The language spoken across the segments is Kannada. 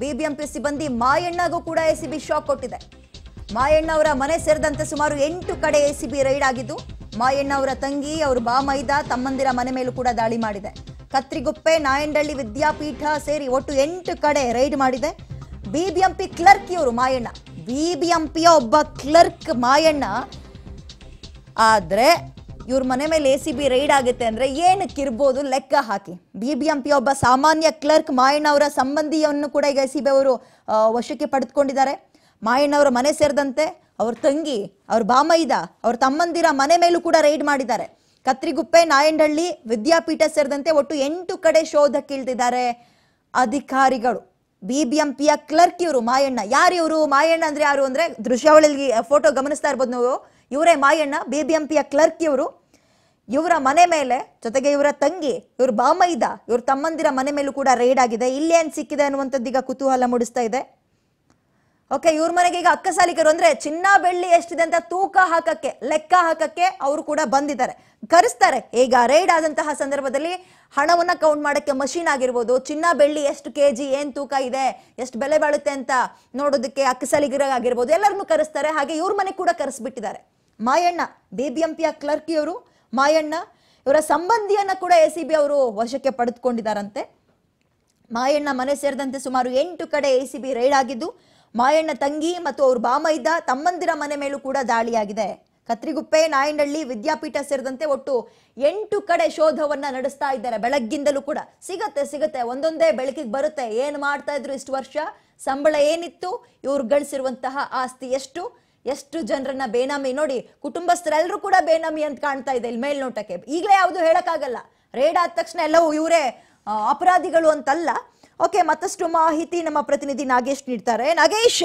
ಬಿಬಿಎಂಪಿ ಸಿಬ್ಬಂದಿ ಮಾಯಣ್ಣಗೂ ಕೂಡ ಎಸಿಬಿ ಶಾಕ್ ಕೊಟ್ಟಿದೆ ಮಾಯಣ್ಣ ಅವರ ಮನೆ ಸೇರಿದಂತೆ ಸುಮಾರು ಎಂಟು ಕಡೆ ಎಸಿಬಿ ರೈಡ್ ಆಗಿದ್ದು ಮಾಯಣ್ಣ ಅವರ ತಂಗಿ ಅವರು ಬಾಮೈದ ತಮ್ಮಂದಿರ ಮನೆ ಮೇಲೂ ಕೂಡ ದಾಳಿ ಮಾಡಿದೆ ಕತ್ರಿಗುಪ್ಪೆ ನಾಯಂಡಳ್ಳಿ ವಿದ್ಯಾಪೀಠ ಸೇರಿ ಒಟ್ಟು ಎಂಟು ಕಡೆ ರೈಡ್ ಮಾಡಿದೆ ಬಿಬಿಎಂಪಿ ಕ್ಲರ್ಕ್ ಇವರು ಮಾಯಣ್ಣ ಬಿಬಿಎಂಪಿಯ ಒಬ್ಬ ಕ್ಲರ್ಕ್ ಮಾಯಣ್ಣ ಆದರೆ ಇವ್ರ ಮನೆ ಮೇಲೆ ಎ ಸಿ ಬಿ ರೈಡ್ ಆಗುತ್ತೆ ಅಂದ್ರೆ ಏನಕ್ಕೆ ಇರ್ಬೋದು ಲೆಕ್ಕ ಹಾಕಿ ಬಿ ಬಿ ಎಂ ಪಿ ಒಬ್ಬ ಸಾಮಾನ್ಯ ಕ್ಲರ್ಕ್ ಮಾಯಣ್ಣ ಅವರ ಸಂಬಂಧಿಯನ್ನು ಕೂಡ ಈಗ ಎ ಸಿ ಬಿ ಅವರು ವಶಕ್ಕೆ ಪಡೆದುಕೊಂಡಿದ್ದಾರೆ ಮಾಯಣ್ಣವರ ಮನೆ ಸೇರಿದಂತೆ ಅವ್ರ ತಂಗಿ ಅವ್ರ ಬಾಮೈದ ಅವ್ರ ತಮ್ಮಂದಿರ ಮನೆ ಮೇಲೂ ಕೂಡ ರೈಡ್ ಮಾಡಿದ್ದಾರೆ ಕತ್ರಿಗುಪ್ಪೆ ನಾಯಂಡಹಳ್ಳಿ ವಿದ್ಯಾಪೀಠ ಸೇರಿದಂತೆ ಒಟ್ಟು ಎಂಟು ಕಡೆ ಶೋಧಕ್ಕಿಳಿದಿದ್ದಾರೆ ಅಧಿಕಾರಿಗಳು ಬಿ ಬಿ ಕ್ಲರ್ಕ್ ಇವರು ಮಾಯಣ್ಣ ಯಾರು ಇವರು ಮಾಯಣ್ಣ ಅಂದ್ರೆ ಯಾರು ಅಂದ್ರೆ ದೃಶ್ಯಾವಳಿಯಲ್ಲಿ ಫೋಟೋ ಗಮನಿಸ್ತಾ ಇರ್ಬೋದು ನಾವು ಇವರೇ ಮಾಯಣ್ಣ ಬಿ ಬಿ ಎಂ ಪಿಯ ಕ್ಲರ್ಕ್ ಇವರು ಇವರ ಮನೆ ಮೇಲೆ ಜೊತೆಗೆ ಇವರ ತಂಗಿ ಇವ್ರ ಬಾಮೈದ ಇವ್ರ ತಮ್ಮಂದಿರ ಮನೆ ಮೇಲೂ ಕೂಡ ರೈಡ್ ಆಗಿದೆ ಇಲ್ಲಿ ಏನ್ ಸಿಕ್ಕಿದೆ ಅನ್ನುವಂಥದ್ದು ಈಗ ಕುತೂಹಲ ಮೂಡಿಸ್ತಾ ಇದೆ ಓಕೆ ಇವ್ರ ಮನೆಗೆ ಈಗ ಅಕ್ಕಸಾಲಿಗರು ಅಂದ್ರೆ ಚಿನ್ನ ಬೆಳ್ಳಿ ಎಷ್ಟಿದೆ ಅಂತ ತೂಕ ಹಾಕಕ್ಕೆ ಲೆಕ್ಕ ಹಾಕಕ್ಕೆ ಅವರು ಕೂಡ ಬಂದಿದ್ದಾರೆ ಕರೆಸ್ತಾರೆ ಈಗ ರೈಡ್ ಆದಂತಹ ಸಂದರ್ಭದಲ್ಲಿ ಹಣವನ್ನ ಕೌಂಟ್ ಮಾಡಕ್ಕೆ ಮಷೀನ್ ಆಗಿರ್ಬೋದು ಚಿನ್ನ ಬೆಳ್ಳಿ ಎಷ್ಟು ಕೆ ಜಿ ಏನ್ ತೂಕ ಇದೆ ಎಷ್ಟು ಬೆಲೆ ಬಾಳುತ್ತೆ ಅಂತ ನೋಡೋದಕ್ಕೆ ಅಕ್ಕಸಾಲಿಗರಾಗಿರ್ಬೋದು ಎಲ್ಲರನ್ನು ಕರೆಸ್ತಾರೆ ಹಾಗೆ ಇವ್ರ ಮನೆ ಕೂಡ ಕರೆಸ್ಬಿಟ್ಟಿದ್ದಾರೆ ಮಾಯಣ್ಣ ಬಿಬಿಎಂಪಿಯ ಕ್ಲರ್ಕ್ ಇವರು ಮಾಯಣ್ಣ ಇವರ ಸಂಬಂಧಿಯನ್ನು ಕೂಡ ಎ ಸಿ ಬಿ ಅವರು ವಶಕ್ಕೆ ಪಡೆದುಕೊಂಡಿದ್ದಾರಂತೆ ಮಾಯಣ್ಣ ಮನೆ ಸೇರಿದಂತೆ ಸುಮಾರು ಎಂಟು ಕಡೆ ಎ ಸಿ ಬಿ ರೈಡ್ ಆಗಿದ್ದು ಮಾಯಣ್ಣ ತಂಗಿ ಮತ್ತು ಅವ್ರ ಬಾಮೈದ ತಮ್ಮಂದಿರ ಮನೆ ಮೇಲೂ ಕೂಡ ದಾಳಿಯಾಗಿದೆ ಕತ್ರಿಗುಪ್ಪೆ ನಾಯಂಡಹಳ್ಳಿ ವಿದ್ಯಾಪೀಠ ಸೇರಿದಂತೆ ಒಟ್ಟು ಎಂಟು ಕಡೆ ಶೋಧವನ್ನ ನಡೆಸ್ತಾ ಇದ್ದಾರೆ ಬೆಳಗ್ಗಿಂದಲೂ ಕೂಡ ಸಿಗತ್ತೆ ಸಿಗತ್ತೆ ಒಂದೊಂದೇ ಬೆಳಕಿಗೆ ಬರುತ್ತೆ ಏನು ಮಾಡ್ತಾ ಇದ್ರು ಇಷ್ಟು ವರ್ಷ ಸಂಬಳ ಏನಿತ್ತು ಇವ್ರು ಗಳಿಸಿರುವಂತಹ ಆಸ್ತಿ ಎಷ್ಟು ಎಷ್ಟು ಜನರನ್ನ ಬೇನಾಮಿ ನೋಡಿ ಕುಟುಂಬಸ್ಥರೆಲ್ಲರೂ ಕೂಡ ಬೇನಾಮಿ ಅಂತ ಕಾಣ್ತಾ ಇದೆ ಇಲ್ಲಿ ಮೇಲ್ನೋಟಕ್ಕೆ ಈಗಲೇ ಯಾವುದು ಹೇಳೋಕ್ಕಾಗಲ್ಲ ರೇಡ್ ಆದ ತಕ್ಷಣ ಎಲ್ಲವೂ ಇವರೇ ಅಪರಾಧಿಗಳು ಅಂತಲ್ಲ ಓಕೆ ಮತ್ತಷ್ಟು ಮಾಹಿತಿ ನಮ್ಮ ಪ್ರತಿನಿಧಿ ನಾಗೇಶ್ ನೀಡ್ತಾರೆ Nagesh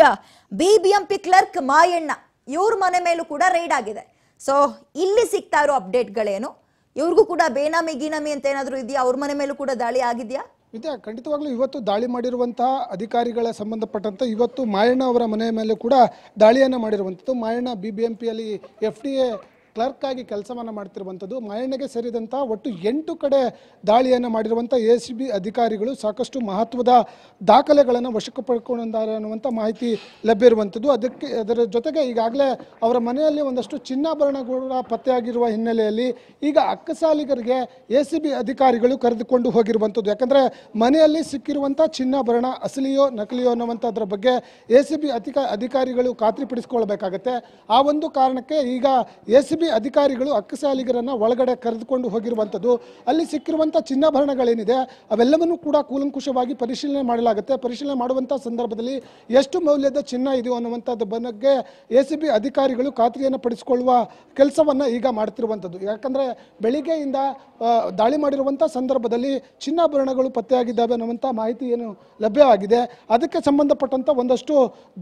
B B M P clerk Mayanna ಇವ್ರ ಮನೆ ಮೇಲೂ ಕೂಡ ರೈಡ್ ಆಗಿದೆ ಸೊ ಇಲ್ಲಿ ಸಿಗ್ತಾ ಇರೋ ಅಪ್ಡೇಟ್ಗಳೇನು ಇವ್ರಿಗೂ ಕೂಡ ಬೇನಾಮಿ ಗೀನಾಮಿ ಅಂತ ಏನಾದರೂ ಇದೆಯಾ ಅವ್ರ ಮನೆ ಮೇಲೂ ಕೂಡ ದಾಳಿ ಆಗಿದೆಯಾ ವಿದ್ಯಾ ಖಂಡಿತವಾಗ್ಲೂ ಇವತ್ತು ದಾಳಿ ಮಾಡಿರುವಂತಹ ಅಧಿಕಾರಿಗಳ ಸಂಬಂಧಪಟ್ಟಂತ ಇವತ್ತು ಮಾಯಣ್ಣ ಅವರ ಮನೆಯ ಮೇಲೆ ಕೂಡ ದಾಳಿಯನ್ನು ಮಾಡಿರುವಂಥದ್ದು Mayanna B B F D A clerk ಆಗಿ ಕೆಲಸವನ್ನು ಮಾಡ್ತಿರುವಂಥದ್ದು ಮಾಯಣ್ಣಗೆ ಸೇರಿದಂಥ ಒಟ್ಟು ಎಂಟು ಕಡೆ ದಾಳಿಯನ್ನು ಮಾಡಿರುವಂಥ ಎ ಸಿ ಬಿ ಅಧಿಕಾರಿಗಳು ಸಾಕಷ್ಟು ಮಹತ್ವದ ದಾಖಲೆಗಳನ್ನು ವಶಕ್ಕೆ ಪಡ್ಕೊಂಡಿದ್ದಾರೆ ಅನ್ನುವಂಥ ಮಾಹಿತಿ ಲಭ್ಯ ಅದಕ್ಕೆ ಅದರ ಜೊತೆಗೆ ಈಗಾಗಲೇ ಅವರ ಮನೆಯಲ್ಲಿ ಒಂದಷ್ಟು ಚಿನ್ನಾಭರಣಗಳ ಪತ್ತೆಯಾಗಿರುವ ಹಿನ್ನೆಲೆಯಲ್ಲಿ ಈಗ ಅಕ್ಕಸಾಲಿಗರಿಗೆ ಎ ಸಿ ಬಿ ಅಧಿಕಾರಿಗಳು ಕರೆದುಕೊಂಡು ಹೋಗಿರುವಂಥದ್ದು ಯಾಕಂದರೆ ಮನೆಯಲ್ಲಿ ಸಿಕ್ಕಿರುವಂಥ ಚಿನ್ನಾಭರಣ ಅಸಲಿಯೋ ನಕಲಿಯೋ ಅನ್ನುವಂಥದ್ರ ಬಗ್ಗೆ ಎ ಸಿ ಬಿ ಅಧಿಕ ಅಧಿಕಾರಿಗಳು ಖಾತ್ರಿಪಡಿಸಿಕೊಳ್ಳಬೇಕಾಗತ್ತೆ ಆ ಒಂದು ಕಾರಣಕ್ಕೆ ಈಗ ಎ ಸಿ ಬಿ ಬಿ ಅಧಿಕಾರಿಗಳು ಅಕ್ಕಸಾಲಿಗರನ್ನ ಒಳಗಡೆ ಕರೆದುಕೊಂಡು ಹೋಗಿರುವಂತದ್ದು ಅಲ್ಲಿ ಸಿಕ್ಕಿರುವಂತಹ ಚಿನ್ನಾಭರಣಗಳೇನಿದೆ ಅವೆಲ್ಲವನ್ನೂ ಕೂಡ ಕೂಲಂಕುಷವಾಗಿ ಪರಿಶೀಲನೆ ಮಾಡಲಾಗುತ್ತೆ ಪರಿಶೀಲನೆ ಮಾಡುವಂತಹ ಸಂದರ್ಭದಲ್ಲಿ ಎಷ್ಟು ಮೌಲ್ಯದ ಚಿನ್ನ ಇದೆಯೋ ಅನ್ನುವಂಥದ್ದು ಬಗ್ಗೆ ಎ ಸಿ ಬಿ ಅಧಿಕಾರಿಗಳು ಖಾತ್ರಿಯನ್ನು ಪಡಿಸಿಕೊಳ್ಳುವ ಕೆಲಸವನ್ನ ಈಗ ಮಾಡ್ತಿರುವಂಥದ್ದು ಯಾಕಂದ್ರೆ ಬೆಳಿಗ್ಗೆಯಿಂದ ದಾಳಿ ಮಾಡಿರುವಂತಹ ಸಂದರ್ಭದಲ್ಲಿ ಚಿನ್ನಾಭರಣಗಳು ಪತ್ತೆಯಾಗಿದ್ದಾವೆ ಅನ್ನುವಂಥ ಮಾಹಿತಿ ಏನು ಲಭ್ಯವಾಗಿದೆ ಅದಕ್ಕೆ ಸಂಬಂಧಪಟ್ಟಂಥ ಒಂದಷ್ಟು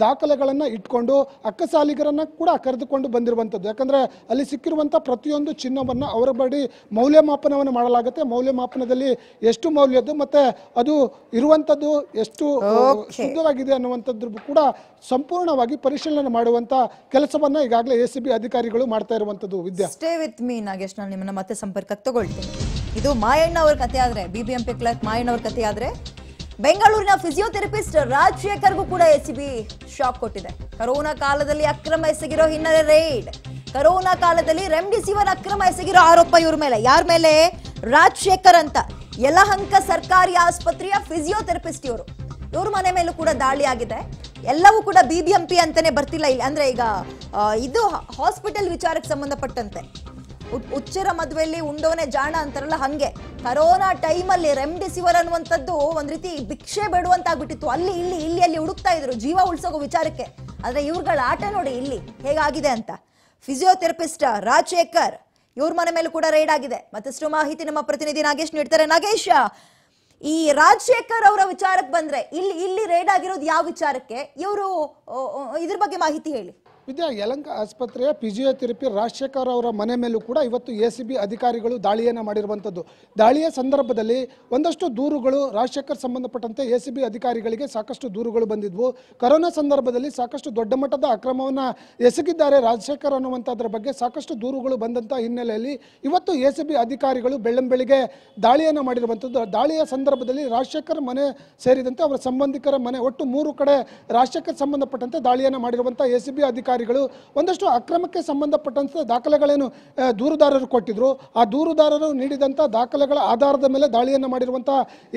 ದಾಖಲೆಗಳನ್ನು ಇಟ್ಕೊಂಡು ಅಕ್ಕಸಾಲಿಗರನ್ನ ಕೂಡ ಕರೆದುಕೊಂಡು ಬಂದಿರುವಂತದ್ದು ಯಾಕಂದ್ರೆ ಅಲ್ಲಿ ಸಿಕ್ಕಿರುವಂಥ ಪ್ರತಿಯೊಂದು ಚಿನ್ನವನ್ನು ಅವರ ಬಡಿ ಮೌಲ್ಯಮಾಪನವನ್ನು ಮಾಡಲಾಗುತ್ತೆ ಮೌಲ್ಯಮಾಪನದಲ್ಲಿ ಎಷ್ಟು ಮೌಲ್ಯದ್ದು ಮತ್ತು ಅದು ಇರುವಂಥದ್ದು ಎಷ್ಟು ಶುದ್ಧವಾಗಿದೆ ಅನ್ನುವಂಥದ್ದು ಕೂಡ ಸಂಪೂರ್ಣವಾಗಿ ಪರಿಶೀಲನೆ ಮಾಡುವಂಥ ಕೆಲಸವನ್ನು ಈಗಾಗಲೇ ಎ ಸಿ ಬಿ ಅಧಿಕಾರಿಗಳು ಮಾಡ್ತಾ ಇರುವಂಥದ್ದು Vidya stay with me Nagesh ನಾನು ನಿಮ್ಮನ್ನ ಮತ್ತೆ ಸಂಪರ್ಕ ತಗೊಳ್ತೀನಿ ಇದು ಮಾಯಣ್ಣ ಅವರ ಕಥೆ ಆದರೆ B B M P clerk Mayanna ಅವರ ಕಥೆ ಆದರೆ ಬೆಂಗಳೂರಿನ ಫಿಸಿಯೋಥೆರಪಿಸ್ಟ್ ರಾಜಶೇಖರ್ಗೂ ಕೂಡ ಎಸಿಬಿ ಶಾಕ್ ಕೊಟ್ಟಿದೆ ಕರೋನಾ ಕಾಲದಲ್ಲಿ ಅಕ್ರಮ ಎಸಗಿರೋ ಹಿನ್ನೆಲೆ ರೈಡ್ ಕರೋನಾ ಕಾಲದಲ್ಲಿ ರೆಮ್ಡಿಸಿವಿರ್ ಅಕ್ರಮ ಎಸಗಿರೋ ಆರೋಪ ಇವ್ರ ಮೇಲೆ ಯಾರ ಮೇಲೆ ರಾಜಶೇಖರ್ ಅಂತ ಯಲಹಂಕ ಸರ್ಕಾರಿ ಆಸ್ಪತ್ರೆಯ ಫಿಸಿಯೋಥೆರಪಿಸ್ಟ್ ಇವರು ಇವ್ರ ಮನೆ ಮೇಲೂ ಕೂಡ ದಾಳಿ ಆಗಿದೆ ಎಲ್ಲವೂ ಕೂಡ ಬಿ ಬಿ ಎಂ ಪಿ ಅಂತಾನೆ ಬರ್ತಿಲ್ಲ ಇಲ್ಲಿ ಅಂದ್ರೆ ಈಗ ಇದು ಹಾಸ್ಪಿಟಲ್ ವಿಚಾರಕ್ಕೆ ಸಂಬಂಧಪಟ್ಟಂತೆ ಹುಚ್ಚರ ಮದುವೆಯಲ್ಲಿ ಉಂಡೋನೆ ಜಾಣ ಅಂತಾರಲ್ಲ ಹಂಗೆ ಕರೋನಾ ಟೈಮಲ್ಲಿ ರೆಮ್ಡಿಸಿವಿರ್ ಅನ್ನುವಂಥದ್ದು ಒಂದ್ ರೀತಿ ಭಿಕ್ಷೆ ಆಗ್ಬಿಟ್ಟಿತ್ತು ಅಲ್ಲಿ ಇಲ್ಲಿ ಇಲ್ಲಿ ಅಲ್ಲಿ ಹುಡುಕ್ತಾ ಇದ್ರು ಜೀವ ಉಳಿಸೋಗೋ ವಿಚಾರಕ್ಕೆ ಆದರೆ ಇವ್ರುಗಳ ಆಟ ನೋಡಿ ಇಲ್ಲಿ ಹೇಗಾಗಿದೆ ಅಂತ ಫಿಸಿಯೋಥೆರಪಿಸ್ಟ್ ರಾಜಶೇಖರ್ ಇವ್ರ ಮನೆ ಮೇಲೂ ಕೂಡ ರೈಡ್ ಆಗಿದೆ ಮತ್ತಷ್ಟು ಮಾಹಿತಿ ನಮ್ಮ ಪ್ರತಿನಿಧಿ ನಾಗೇಶ್ ನೀಡ್ತಾರೆ ನಾಗೇಶ್ ಈ ರಾಜಶೇಖರ್ ಅವರ ವಿಚಾರಕ್ಕೆ ಬಂದ್ರೆ ಇಲ್ಲಿ ಇಲ್ಲಿ ರೇಡ್ ಆಗಿರೋದು ಯಾವ ವಿಚಾರಕ್ಕೆ ಇವರು ಇದ್ರ ಬಗ್ಗೆ ಮಾಹಿತಿ ಹೇಳಿ ವಿದ್ಯಾ ಯಲಂಕ ಆಸ್ಪತ್ರೆಯ ಫಿಸಿಯೋಥೆರಪಿ ರಾಜಶೇಖರ್ ಅವರ ಮನೆ ಮೇಲೂ ಕೂಡ ಇವತ್ತು ಎ ಸಿ ಬಿ ಅಧಿಕಾರಿಗಳು ದಾಳಿಯನ್ನು ಮಾಡಿರುವಂಥದ್ದು ದಾಳಿಯ ಸಂದರ್ಭದಲ್ಲಿ ಒಂದಷ್ಟು ದೂರುಗಳು ರಾಜಶೇಖರ್ ಸಂಬಂಧಪಟ್ಟಂತೆ ಎ ಸಿ ಬಿ ಅಧಿಕಾರಿಗಳಿಗೆ ಸಾಕಷ್ಟು ದೂರುಗಳು ಬಂದಿದ್ವು ಕರೋನಾ ಸಂದರ್ಭದಲ್ಲಿ ಸಾಕಷ್ಟು ದೊಡ್ಡ ಮಟ್ಟದ ಅಕ್ರಮವನ್ನು ಎಸಗಿದ್ದಾರೆ ರಾಜಶೇಖರ್ ಅನ್ನುವಂಥದ್ರ ಬಗ್ಗೆ ಸಾಕಷ್ಟು ದೂರುಗಳು ಬಂದಂಥ ಹಿನ್ನೆಲೆಯಲ್ಲಿ ಇವತ್ತು ಎ ಸಿ ಬಿ ಅಧಿಕಾರಿಗಳು ಬೆಳ್ಳಂಬೆಳಿಗ್ಗೆ ದಾಳಿಯನ್ನು ಮಾಡಿರುವಂಥದ್ದು ದಾಳಿಯ ಸಂದರ್ಭದಲ್ಲಿ ರಾಜಶೇಖರ್ ಮನೆ ಸೇರಿದಂತೆ ಅವರ ಸಂಬಂಧಿಕರ ಮನೆ ಒಟ್ಟು ಮೂರು ಕಡೆ ರಾಜಶೇಖರ್ ಸಂಬಂಧಪಟ್ಟಂತೆ ದಾಳಿಯನ್ನು ಮಾಡಿರುವಂಥ ಎ ಸಿ ಬಿ ಅಧಿಕಾರಿ ಅಧಿಕಾರಿಗಳು ಒಂದಷ್ಟು ಅಕ್ರಮಕ್ಕೆ ಸಂಬಂಧಪಟ್ಟಂತ ದಾಖಲೆಗಳೇನು ದೂರುದಾರರು ಕೊಟ್ಟಿದ್ರು ಆ ದೂರುದಾರರು ನೀಡಿದಂಥ ದಾಖಲೆಗಳ ಆಧಾರದ ಮೇಲೆ ದಾಳಿಯನ್ನು ಮಾಡಿರುವಂಥ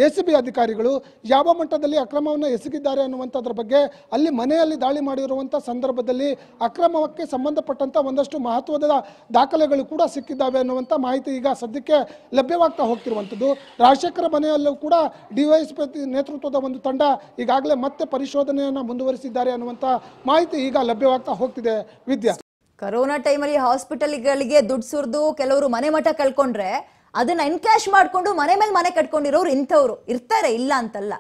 ಎ ಸಿ ಬಿ ಅಧಿಕಾರಿಗಳು ಯಾವ ಮಟ್ಟದಲ್ಲಿ ಅಕ್ರಮವನ್ನು ಎಸಗಿದ್ದಾರೆ ಅನ್ನುವಂಥದ್ರ ಬಗ್ಗೆ ಅಲ್ಲಿ ಮನೆಯಲ್ಲಿ ದಾಳಿ ಮಾಡಿರುವಂತಹ ಸಂದರ್ಭದಲ್ಲಿ ಅಕ್ರಮಕ್ಕೆ ಸಂಬಂಧಪಟ್ಟಂತ ಒಂದಷ್ಟು ಮಹತ್ವದ ದಾಖಲೆಗಳು ಕೂಡ ಸಿಕ್ಕಿದ್ದಾವೆ ಅನ್ನುವಂಥ ಮಾಹಿತಿ ಈಗ ಸದ್ಯಕ್ಕೆ ಲಭ್ಯವಾಗ್ತಾ ಹೋಗ್ತಿರುವಂಥದ್ದು ರಾಜಶೇಖರ ಮನೆಯಲ್ಲೂ ಕೂಡ ಡಿವೈಎಸ್ಪಿ ನೇತೃತ್ವದ ಒಂದು ತಂಡ ಈಗಾಗಲೇ ಮತ್ತೆ ಪರಿಶೋಧನೆಯನ್ನು ಮುಂದುವರಿಸಿದ್ದಾರೆ ಅನ್ನುವಂಥ ಮಾಹಿತಿ ಈಗ ಲಭ್ಯವಾಗ್ತಾ ಹೋಗ್ತಿದೆ ವಿದ್ಯಾ ಕರೋನಾ ಟೈಮಲ್ಲಿ ಗಳಿಗೆ ದುಡ್ಡು ಸುರಿದು ಕೆಲವರು ಮನೆ ಮಠ ಕಳ್ಕೊಂಡ್ರೆ ಅದನ್ನ ಎನ್ಕ್ಯಾಶ್ ಮಾಡಿಕೊಂಡು ಮನೆ ಮೇಲೆ ಮನೆ ಕಟ್ಕೊಂಡಿರೋರು ಇಂಥವ್ರು ಇರ್ತಾರೆ ಇಲ್ಲ ಅಂತಲ್ಲ